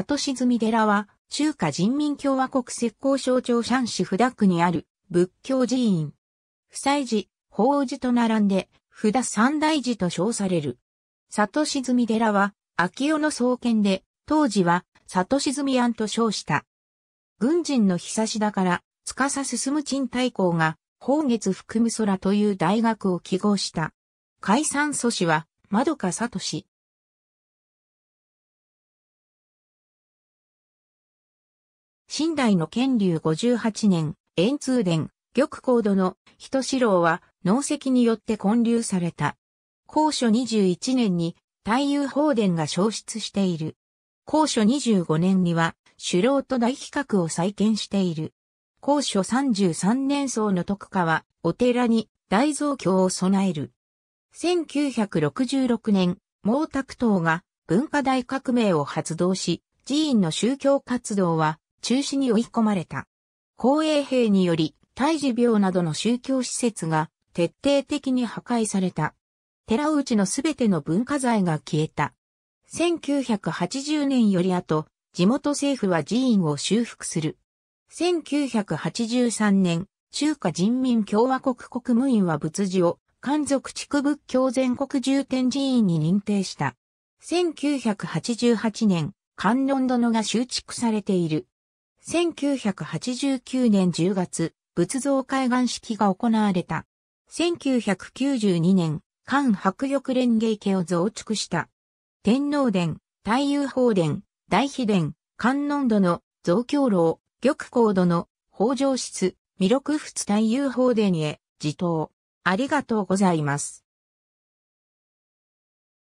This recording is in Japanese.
里沈寺は、中華人民共和国石膏省庁山市札区にある仏教寺院。不祭寺、法王寺と並んで、札三大寺と称される。里沈寺は、秋代の創建で、当時は、里沈庵と称した。軍人の久しだから、司進む賃太公が、宝月含む空という大学を記号した。解散祖師は、窓か里聡。新代の建立58年、円通殿、玉光度の人四郎は、農石によって建立された。高所21年に、太遊法殿が消失している。高所25年には、首郎と大比較を再建している。高所33年層の徳川、お寺に大蔵経を備える。1966年、毛沢東が文化大革命を発動し、寺院の宗教活動は中止に追い込まれた。公衛兵により、胎児病などの宗教施設が徹底的に破壊された。寺内のすべての文化財が消えた。1980年より後、地元政府は寺院を修復する。1983年、中華人民共和国国務院は仏寺を、漢族地区仏教全国重点寺院に認定した。1988年、観音殿が修築されている。1989年10月、仏像開眼式が行われた。1992年、関迫力連芸家を増築した。天皇殿、太夫法殿、大秘殿、観音殿、増強楼、玉光殿、法上室、弥勒仏太夫法殿へ、自答。ありがとうございます。